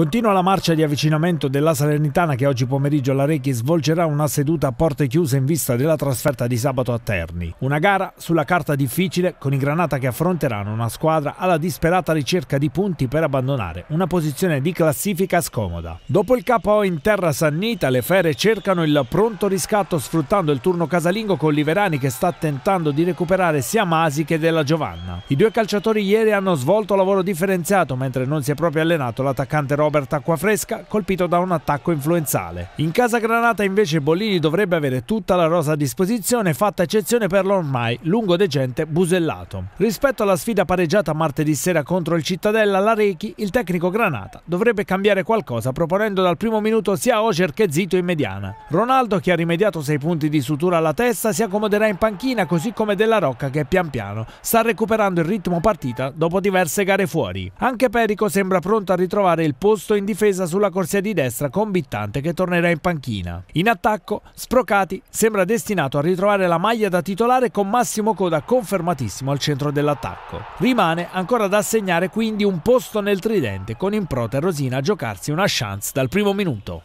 Continua la marcia di avvicinamento della Salernitana che oggi pomeriggio alla Recchi svolgerà una seduta a porte chiuse in vista della trasferta di sabato a Terni. Una gara sulla carta difficile con i Granata che affronteranno una squadra alla disperata ricerca di punti per abbandonare una posizione di classifica scomoda. Dopo il KO in terra sannita le fere cercano il pronto riscatto sfruttando il turno casalingo con Liverani che sta tentando di recuperare sia Masi che della Giovanna. I due calciatori ieri hanno svolto lavoro differenziato mentre non si è proprio allenato l'attaccante Rob Robert Acquafresca colpito da un attacco influenzale. In casa Granata invece Bollini dovrebbe avere tutta la rosa a disposizione fatta eccezione per l'ormai lungo decente Busellato. Rispetto alla sfida pareggiata martedì sera contro il Cittadella Larechi, il tecnico Granata dovrebbe cambiare qualcosa proponendo dal primo minuto sia Oger che Zito in mediana. Ronaldo che ha rimediato sei punti di sutura alla testa si accomoderà in panchina così come Della Rocca che pian piano sta recuperando il ritmo partita dopo diverse gare fuori. Anche Perico sembra pronto a ritrovare il posto Augusto in difesa sulla corsia di destra con Bittante che tornerà in panchina. In attacco Sprocati sembra destinato a ritrovare la maglia da titolare con Massimo Coda confermatissimo al centro dell'attacco. Rimane ancora da assegnare quindi un posto nel tridente con Improta e Rosina a giocarsi una chance dal primo minuto.